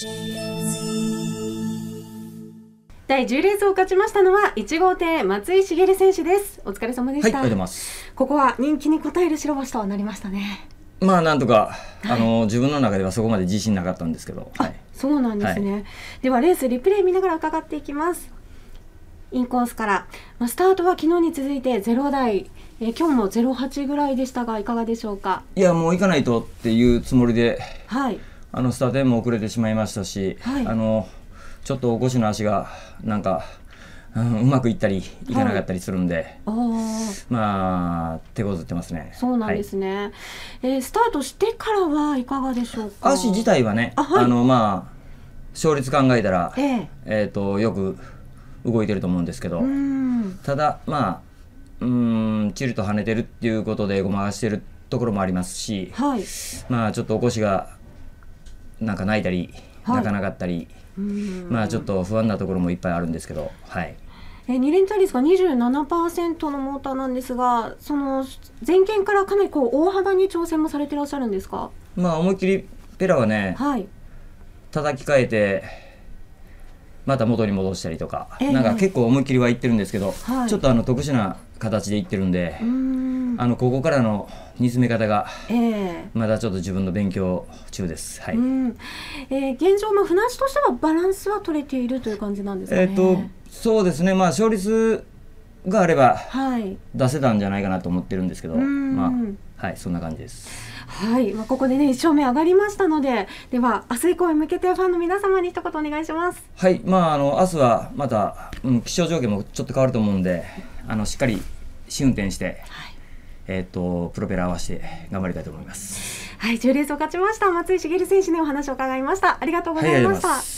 第10レースを勝ちましたのは1号艇松井茂選手ですお疲れ様でした、はい、ここは人気に応える白星となりましたねまあなんとか、はい、あの自分の中ではそこまで自信なかったんですけど、はい、そうなんですね、ではレースリプレイ見ながら伺っていきますインコースから、まあ、スタートは昨日に続いてゼロ台えー、今日もゼロ八ぐらいでしたがいかがでしょうかいやもう行かないとっていうつもりではいあのスターテンも遅れてしまいましたし、はい、あのちょっとおこしの足がなんか、うん、うまくいったりいかなかったりするんで、はい、まあ手こずってますねそうなんですね、はい、えー、スタートしてからはいかがでしょうか足自体はねあ、はい、あのまあ勝率考えたら、えっ、ーとよく動いてると思うんですけどただまあうんチルと跳ねてるっていうことでごまかしてるところもありますし、はい、まあちょっとおこしがなんか泣いたり、はい、泣かなかったり、まあちょっと不安なところもいっぱいあるんですけど、はい。え二連単率が27%のモーターなんですが、その前件からかなりこう大幅に挑戦もされていらっしゃるんですか。まあ思いっきりペラはね、はい、叩き替えてまた元に戻したりとか、えー、なんか結構思いっきりはいってるんですけど、はい、ちょっとあの特殊な形でいってるんで。うんあのここからの煮詰め方が、えー、まだちょっと自分の勉強中です。はい。うん、えー、現状の船足としてはバランスは取れているという感じなんですか、ね、えっ、ー、とそうですね。まあ勝率があれば出せたんじゃないかなと思ってるんですけど、はい、まあはいそんな感じです。はい、まあここでね一勝目上がりましたので、では明日以降へ向けてファンの皆様に一言お願いします。はい、まああの明日はまた、うん、気象条件もちょっと変わると思うんで、あのしっかり試運転して。はいえーと、とプロペラ合わせて頑張りたいと思います。はい、中レースを勝ちました松井茂選手にお話を伺いました。ありがとうございました。はい